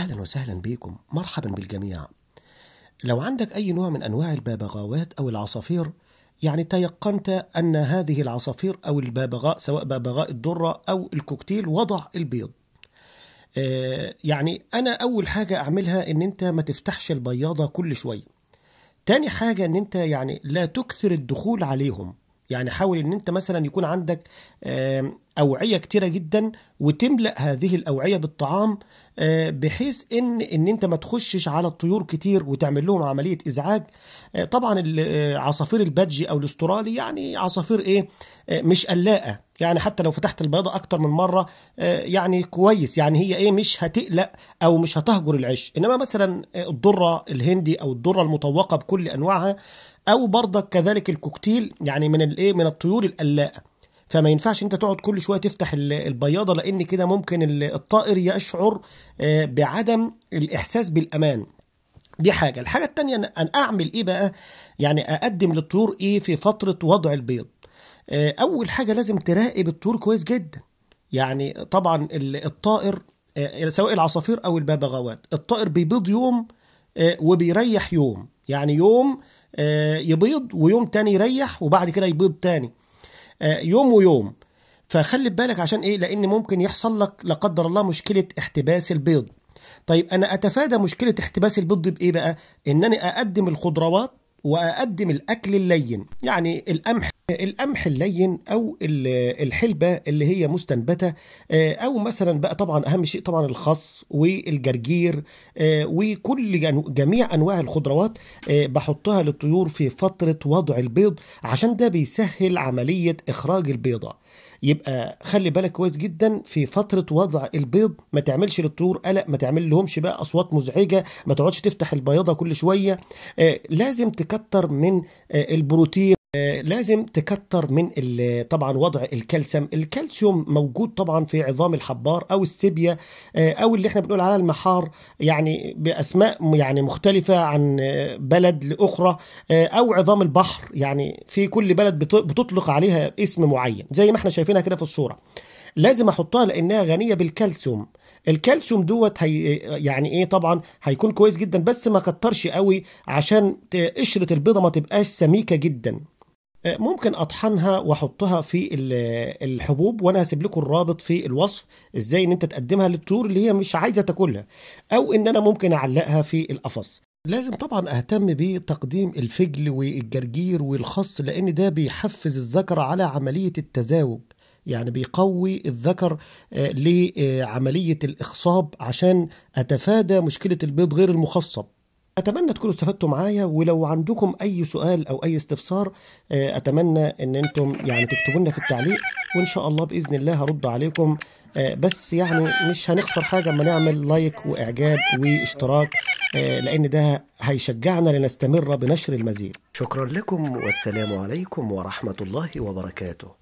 أهلا وسهلا بكم مرحبا بالجميع لو عندك أي نوع من أنواع الببغاوات أو العصافير يعني تيقنت أن هذه العصافير أو الببغاء سواء ببغاء الدرة أو الكوكتيل وضع البيض آه يعني أنا أول حاجة أعملها أن أنت ما تفتحش البياضة كل شوية تاني حاجة أن أنت يعني لا تكثر الدخول عليهم يعني حاول أن أنت مثلا يكون عندك آه اوعيه كتيره جدا وتملا هذه الاوعيه بالطعام آه، بحيث ان ان انت ما تخشش على الطيور كتير وتعمل لهم عمليه ازعاج آه، طبعا آه، عصافير البادجي او الاسترالي يعني عصافير ايه مش قلاقه يعني حتى لو فتحت البياضة أكتر من مرة يعني كويس يعني هي إيه مش هتقلق أو مش هتهجر العش إنما مثلا الدره الهندي أو الدره المطوقة بكل أنواعها أو برضك كذلك الكوكتيل يعني من الإيه من الطيور القلاقة فما ينفعش انت تقعد كل شويه تفتح البياضه لان كده ممكن الطائر يشعر آه، بعدم الاحساس بالامان دي حاجه الحاجه الثانيه ان اعمل ايه بقى يعني اقدم للطيور ايه في فتره وضع البيض آه، اول حاجه لازم تراقب الطيور كويس جدا يعني طبعا الطائر آه، سواء العصافير او الببغاوات الطائر بيبيض يوم وبيريح يوم يعني يوم يبيض ويوم تاني يريح وبعد كده يبيض تاني آه، يوم ويوم فخلي بالك عشان ايه لان ممكن يحصل لك لا قدر الله مشكله احتباس البيض طيب انا اتفادى مشكله احتباس البيض بايه بقى ان انا اقدم الخضروات واقدم الاكل اللين يعني القمح القمح اللين او الحلبه اللي هي مستنبته آه، او مثلا بقى طبعا اهم شيء طبعا الخس والجرجير آه، وكل جميع انواع الخضروات آه، بحطها للطيور في فتره وضع البيض عشان ده بيسهل عمليه اخراج البيضه يبقى خلي بالك كويس جدا في فتره وضع البيض ما تعملش للطيور قلق ما تعمل لهمش بقى اصوات مزعجه ما تقعدش تفتح البياضه كل شويه آه، لازم تكتر من آه، البروتين لازم تكتر من طبعا وضع الكالسيوم الكالسيوم موجود طبعا في عظام الحبار او السيبيا آه، او اللي احنا بنقول على المحار يعني باسماء يعني مختلفه عن آه، بلد لاخرى آه، او عظام البحر يعني في كل بلد بتطلق عليها اسم معين زي ما احنا شايفينها كده في الصوره لازم احطها لانها غنيه بالكالسيوم الكالسيوم دوت هي يعني ايه طبعا هيكون كويس جدا بس ما كترش قوي عشان قشره البيضه ما تبقاش سميكه جدا آه، ممكن اطحنها واحطها في الحبوب وانا هسيب لكم الرابط في الوصف ازاي ان انت تقدمها للطيور اللي هي مش عايزه تاكلها او ان انا ممكن اعلقها في القفص لازم طبعا اهتم بتقديم الفجل والجرجير والخص لان ده بيحفز الذكر على عمليه التزاوج يعني بيقوي الذكر آه، لعمليه الاخصاب عشان اتفادى مشكله البيض غير المخصب اتمنى تكونوا استفدتوا معايا ولو عندكم اي سؤال او اي استفسار آه، اتمنى ان انتم يعني تكتبوا لنا في التعليق وان شاء الله باذن الله هرد عليكم آه، بس يعني مش هنخسر حاجه اما نعمل لايك واعجاب واشتراك آه، لان ده هيشجعنا لنستمر بنشر المزيد شكرا لكم والسلام عليكم ورحمه الله وبركاته